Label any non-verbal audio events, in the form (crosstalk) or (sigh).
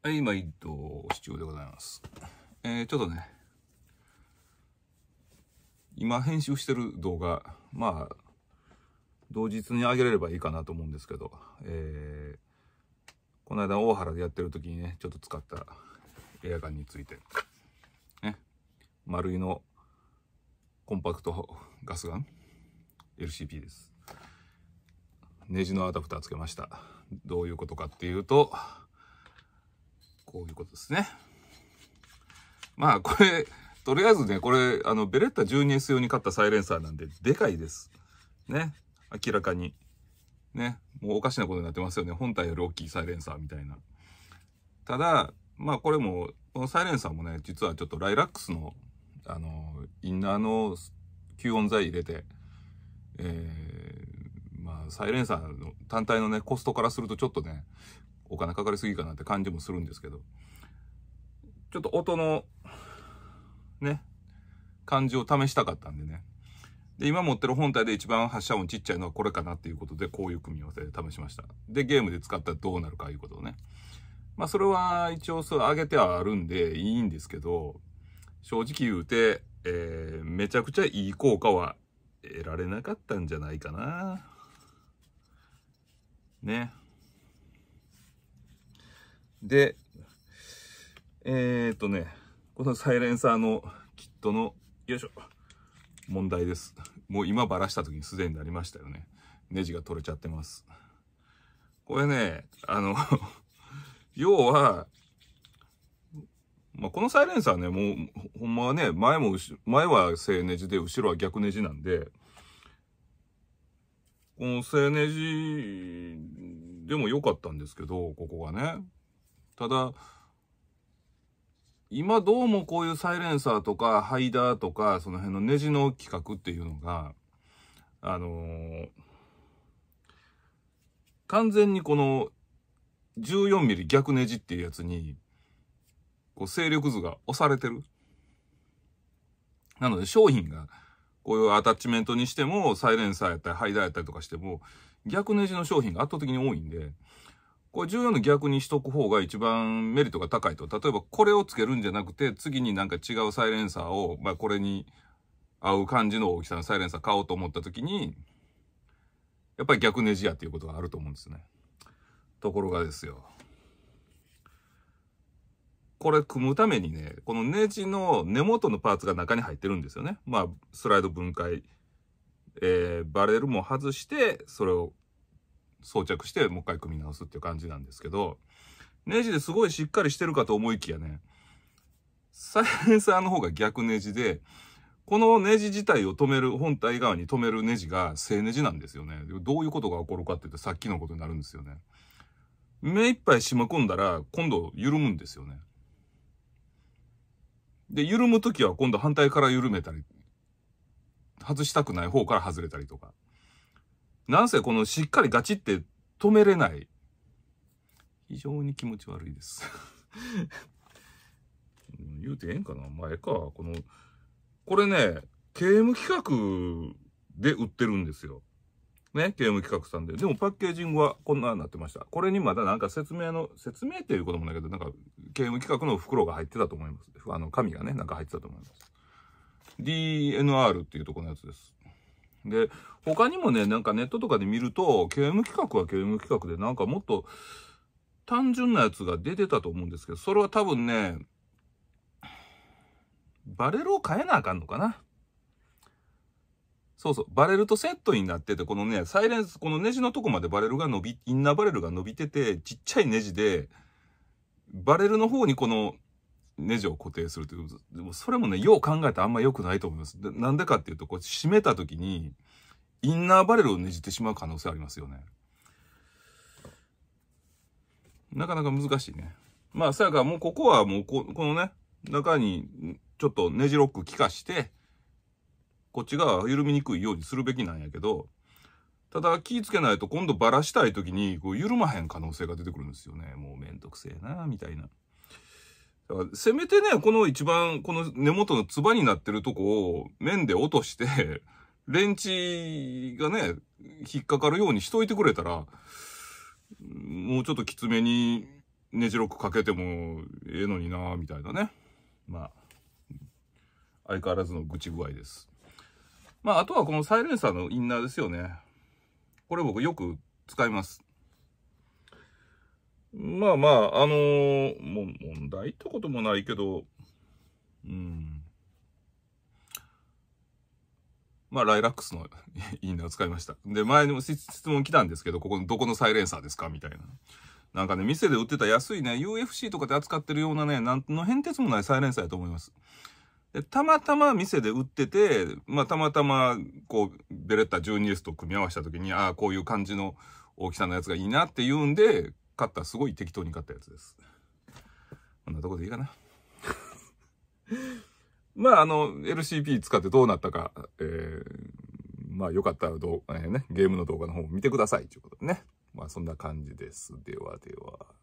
はい、毎度、視聴でございます。えー、ちょっとね、今編集してる動画、まあ、同日に上げれればいいかなと思うんですけど、えー、この間大原でやってる時にね、ちょっと使ったエアガンについて、ね、丸いのコンパクトガスガン、LCP です。ネジのアダプターつけました。どういうことかっていうと、こういうことですね。まあ、これ、とりあえずね、これ、あの、ベレッタ 12S 用に買ったサイレンサーなんで、でかいです。ね。明らかに。ね。もうおかしなことになってますよね。本体より大きいサイレンサーみたいな。ただ、まあこれも、このサイレンサーもね、実はちょっとライラックスの、あの、インナーの吸音材入れて、えー、まあサイレンサーの単体のね、コストからするとちょっとね、お金かかりすぎかなって感じもするんですけど、ちょっと音の、ね、感じを試したかったんでね。で、今持ってる本体で一番発射音ちっちゃいのはこれかなっていうことで、こういう組み合わせで試しました。で、ゲームで使ったらどうなるかいうことをね。まあ、それは一応そう上げてはあるんでいいんですけど、正直言うて、えー、めちゃくちゃいい効果は得られなかったんじゃないかな。ね。で、えー、っとね、このサイレンサーのキットの、よいしょ、問題です。もう今バラした時にすでになりましたよね。ネジが取れちゃってます。これね、あの (laughs) 要は、まあ、このサイレンサーね、もう、ほんまはね、前も、前は正ネジで、後ろは逆ネジなんで、この正ネジでも良かったんですけど、ここがね。ただ、今どうもこういうサイレンサーとか、ハイダーとか、その辺のネジの規格っていうのが、あのー、完全にこの 14mm 逆ネジっていうやつに、こう勢力図が押されてる。なので商品が、こういうアタッチメントにしても、サイレンサーやったり、ハイダーやったりとかしても、逆ネジの商品が圧倒的に多いんで、これ14の逆にしとく方が一番メリットが高いと。例えばこれをつけるんじゃなくて、次になんか違うサイレンサーを、まあこれに合う感じの大きさのサイレンサー買おうと思った時に、やっぱり逆ネジやっていうことがあると思うんですね。ところがですよ。これ組むためにね、このネジの根元のパーツが中に入ってるんですよね。まあ、スライド分解、えー、バレルも外して、それを装着して、もう一回組み直すっていう感じなんですけど、ネジですごいしっかりしてるかと思いきやね、サイレンサーの方が逆ネジで、このネジ自体を止める、本体側に止めるネジが正ネジなんですよね。どういうことが起こるかって言ってさっきのことになるんですよね。目いっぱい締め込んだら今度緩むんですよね。で、緩むときは今度反対から緩めたり、外したくない方から外れたりとか。なんせこのしっかりガチって止めれない。非常に気持ち悪いです (laughs) 言うてええんかな前か。この、これね、刑務企画で売ってるんですよ。ね、刑務企画さんで。でもパッケージングはこんなになってました。これにまだなんか説明の、説明っていうこともないけど、なんか刑務企画の袋が入ってたと思います。あの、紙がね、なんか入ってたと思います。DNR っていうとこのやつです。で、他にもね、なんかネットとかで見ると、KM 企画は KM 企画で、なんかもっと単純なやつが出てたと思うんですけど、それは多分ね、バレルを変えなあかんのかな。そうそう。バレルとセットになってて、このね、サイレンス、このネジのとこまでバレルが伸び、インナーバレルが伸びてて、ちっちゃいネジで、バレルの方にこのネジを固定するという、でもそれもね、よう考えたらあんま良くないと思います。でなんでかっていうと、こう締めた時に、インナーバレルをねじってしまう可能性ありますよね。なかなか難しいね。まあ、さやかもうここはもうこ、このね、中にちょっとネジロック気化して、こっちが緩みにくいようにするべきなんやけど、ただ気ぃつけないと今度バラしたい時にこう緩まへん可能性が出てくるんですよね。もうめんどくせえな、みたいな。せめてね、この一番、この根元のツバになってるとこを面で落として、レンチがね、引っかかるようにしといてくれたら、もうちょっときつめにジロッくかけてもええのになみたいなね。まあ、相変わらずの愚痴具合です。まあ、あとはこのサイレンサーのインナーですよね。これ僕よく使います。まあまあ、あのー、も問題ってこともないけど、うん。まあ、ライラックスのいいねを使いました。で、前にも質問来たんですけど、ここのどこのサイレンサーですかみたいな。なんかね、店で売ってた安いね、UFC とかで扱ってるようなね、なんの変哲もないサイレンサーやと思います。で、たまたま店で売ってて、まあ、たまたま、こう、ベレッタ 12S と組み合わせた時に、ああ、こういう感じの大きさのやつがいいなって言うんで、勝ったすごい適当に買ったやつですこんなとこでいいかな (laughs) まああの LCP 使ってどうなったか、えー、まあよかったらどう、えーね、ゲームの動画の方も見てくださいということでねまあそんな感じですではでは。